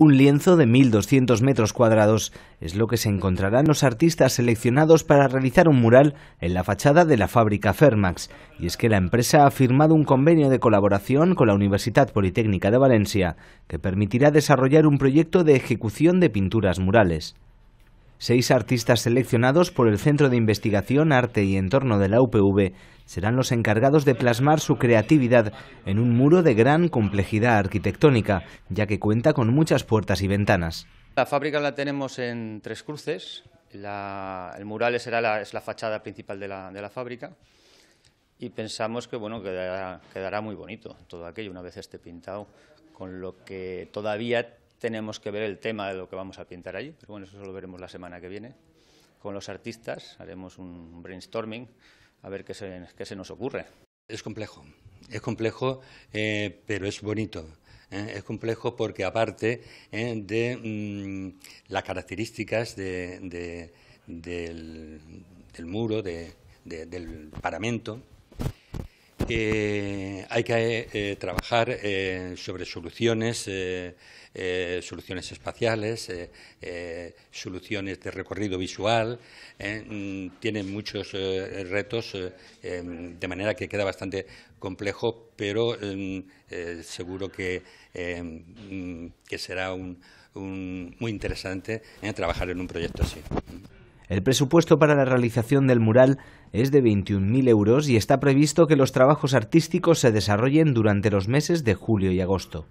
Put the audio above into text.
Un lienzo de 1.200 metros cuadrados es lo que se encontrarán los artistas seleccionados para realizar un mural en la fachada de la fábrica Fermax. Y es que la empresa ha firmado un convenio de colaboración con la Universidad Politécnica de Valencia que permitirá desarrollar un proyecto de ejecución de pinturas murales. Seis artistas seleccionados por el Centro de Investigación, Arte y Entorno de la UPV serán los encargados de plasmar su creatividad en un muro de gran complejidad arquitectónica, ya que cuenta con muchas puertas y ventanas. La fábrica la tenemos en Tres Cruces, el mural es la fachada principal de la, fábrica y pensamos que bueno quedará, quedará muy bonito todo aquello una vez esté pintado, con lo que todavía tenemos que ver el tema de lo que vamos a pintar allí, pero bueno, eso lo veremos la semana que viene. Con los artistas haremos un brainstorming a ver qué se, nos ocurre. Es complejo, es complejo, eh, pero es bonito. ¿eh? es complejo porque aparte ¿eh? de mm, las características del, muro, del paramento, hay que eh, trabajar eh, sobre soluciones, eh, soluciones espaciales, soluciones de recorrido visual. Mm, tienen muchos retos, em, de manera que queda bastante complejo, pero em, seguro que, em, será muy interesante trabajar en un proyecto así. El presupuesto para la realización del mural es de 21.000 euros y está previsto que los trabajos artísticos se desarrollen durante los meses de julio y agosto.